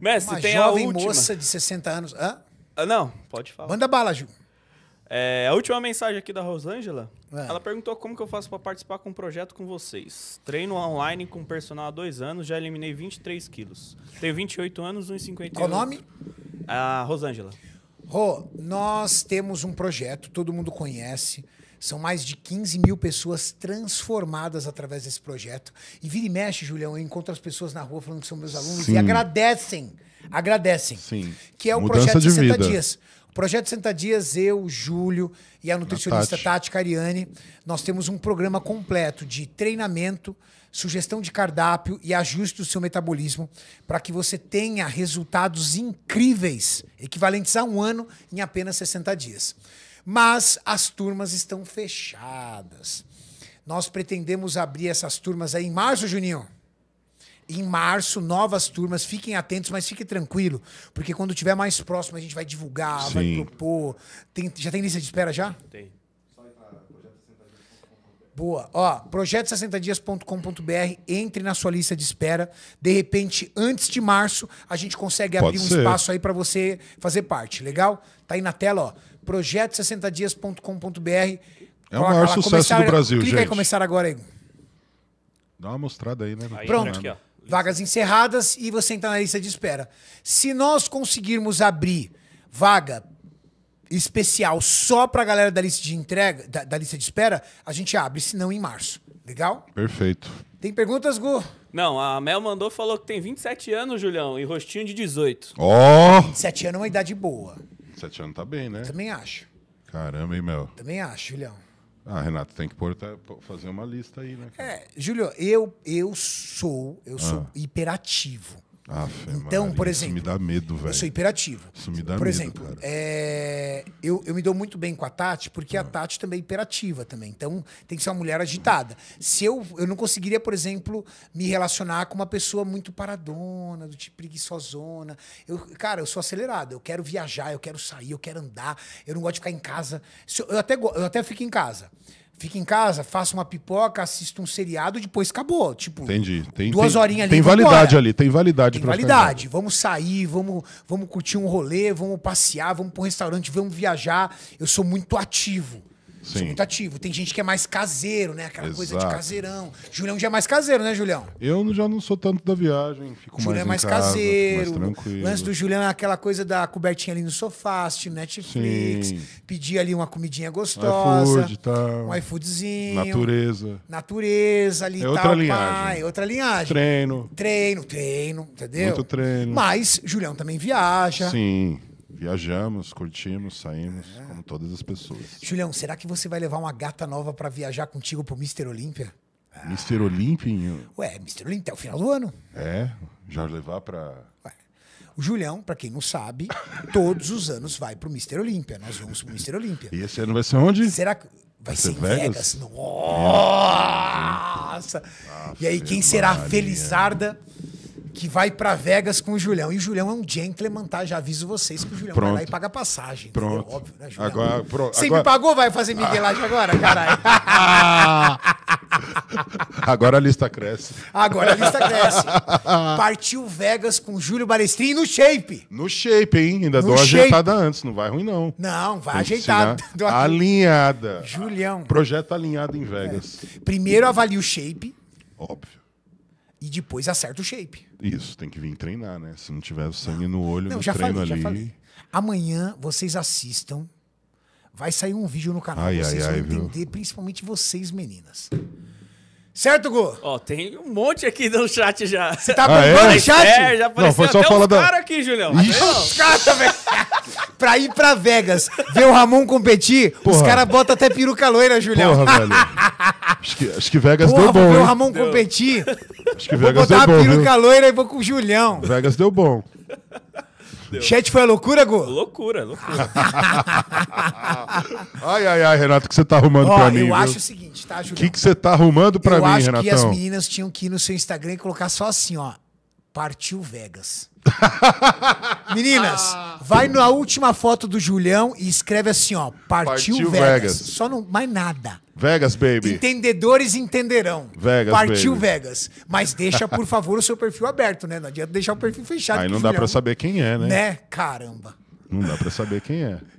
Mestre, Uma tem jovem a última. moça de 60 anos. Hã? Ah, não, pode falar. Manda bala, Ju. É, a última mensagem aqui da Rosângela. É. Ela perguntou como que eu faço para participar com um projeto com vocês. Treino online com personal há dois anos, já eliminei 23 quilos. Tenho 28 anos, 1,58. Qual o nome? A Rosângela. Rô, nós temos um projeto, todo mundo conhece. São mais de 15 mil pessoas transformadas através desse projeto. E vira e mexe, Julião, eu encontro as pessoas na rua falando que são meus alunos Sim. e agradecem. Agradecem. Sim. Que é o Mudança projeto de 60 vida. dias. O projeto 60 dias, eu, Júlio e a nutricionista Tati. Tati Cariani, nós temos um programa completo de treinamento, sugestão de cardápio e ajuste do seu metabolismo para que você tenha resultados incríveis, equivalentes a um ano em apenas 60 dias mas as turmas estão fechadas. Nós pretendemos abrir essas turmas aí em março, Juninho. Em março, novas turmas. Fiquem atentos, mas fique tranquilo, porque quando tiver mais próximo a gente vai divulgar, Sim. vai propor. Tem, já tem lista de espera já? Tem. Boa. Ó, projeto60dias.com.br, entre na sua lista de espera. De repente, antes de março, a gente consegue Pode abrir ser. um espaço aí para você fazer parte. Legal? Tá aí na tela, ó. projeto60dias.com.br. É o maior lá, sucesso começar, do Brasil, clica gente. Clica começar agora aí. Dá uma mostrada aí, né? Aí, Pronto. Aqui, ó. Vagas encerradas e você entra na lista de espera. Se nós conseguirmos abrir vaga especial só pra galera da lista de entrega, da, da lista de espera, a gente abre, se não em março. Legal? Perfeito. Tem perguntas, Gu? Não, a Mel mandou falou que tem 27 anos, Julião, e rostinho de 18. Ó! 27 anos é uma idade boa. 7 anos tá bem, né? Também acho. Caramba, hein, Mel? Também acho, Julião. Ah, Renato, tem que pôr, tá, fazer uma lista aí, né? É, Júlio, eu, eu sou, eu sou Ah. hiperativo. Aff, então, Maria, por exemplo. Isso me dá medo, velho. Eu sou imperativo. Isso me dá por medo. Por exemplo, é, eu, eu me dou muito bem com a Tati, porque ah. a Tati também é imperativa também. Então, tem que ser uma mulher agitada. Se eu. Eu não conseguiria, por exemplo, me relacionar com uma pessoa muito paradona, do tipo preguiçosona. Eu, cara, eu sou acelerado. Eu quero viajar, eu quero sair, eu quero andar. Eu não gosto de ficar em casa. eu, até, eu até fico em casa. Fica em casa, faça uma pipoca, assista um seriado, depois acabou. Tipo, Entendi. Tem, duas tem, horinhas ali. Tem validade embora. ali, tem validade Tem validade. Vamos sair, vamos, vamos curtir um rolê, vamos passear, vamos para um restaurante, vamos viajar. Eu sou muito ativo. Sim. Sou muito ativo. Tem gente que é mais caseiro, né? Aquela Exato. coisa de caseirão. Julião já é mais caseiro, né, Julião? Eu já não sou tanto da viagem, fico Julião mais. é mais casa, caseiro. Mais o lance do Julião é aquela coisa da cobertinha ali no sofá, assistir Netflix, Sim. pedir ali uma comidinha gostosa. IFood, tá. Um iFoodzinho. Natureza. Natureza ali. É outra tal, linhagem. Pai, outra linhagem. Treino. Treino, treino, entendeu? Muito treino. Mas Julião também viaja. Sim. Viajamos, curtimos, saímos, é. como todas as pessoas. Julião, será que você vai levar uma gata nova para viajar contigo pro Mister Olímpia? Ah. Mister Olímpia? Ué, Mister Olímpia até o final do ano. É, já levar para... O Julião, para quem não sabe, todos os anos vai pro Mister Olímpia. Nós vamos pro Mister Olímpia. E esse ano vai ser onde? Será que... Vai, vai ser, ser Vegas? Vegas? Nossa! Nossa. E aí, quem será a Felizarda que vai para Vegas com o Julião. E o Julião é um gentleman, tá? Já aviso vocês que o Julião Pronto. vai lá e paga passagem. Pronto. Óbvio, né, Julião? Agora, pro, Você agora... me pagou, vai fazer miguelagem agora, caralho? agora a lista cresce. Agora a lista cresce. Partiu Vegas com o Júlio Balestrin no shape. No shape, hein? Ainda no dou ajeitada antes, não vai ruim não. Não, vai ajeitada. Alinhada. Julião. Projeto alinhado em Vegas. É. Primeiro avalia o shape. Óbvio e depois acerta o shape. Isso, tem que vir treinar, né? Se não tiver sangue no olho, não, no já treino falei, ali. Já falei. Amanhã vocês assistam. Vai sair um vídeo no canal, ai, vocês ai, vão ai, entender, viu? principalmente vocês, meninas. Certo, Gu? Ó, tem um monte aqui no chat já. Você tá ah, é? bombando é? o chat? É, já apareceu não, foi só até fala da... cara aqui, Julião. Ixi. Os caras, velho. pra ir pra Vegas, ver o Ramon competir, Porra. os caras botam até peruca loira, Julião. Porra, velho. acho, que, acho que Vegas Porra, deu bom, ver hein? o Ramon deu. competir... Acho que vou Vegas botar deu bom, a peruca viu? loira e vou com o Julião. Vegas deu bom. Deu. Chat foi a loucura, Gu? Loucura, loucura. ai, ai, ai, Renato, o que você tá arrumando Ó, pra mim? Eu viu? acho o seguinte, tá, O Julião? que, que você tá arrumando pra eu mim, acho que as meninas tinham que ir no seu Instagram e colocar só assim, ó. Partiu Vegas. Meninas, ah. vai na última foto do Julião e escreve assim, ó. Partiu, partiu Vegas. Vegas. Só não mais nada. Vegas, baby. Entendedores entenderão. Vegas, Partiu baby. Vegas. Mas deixa, por favor, o seu perfil aberto, né? Não adianta deixar o perfil fechado. Aí não dá para saber quem é, né? Né? Caramba. Não dá para saber quem é.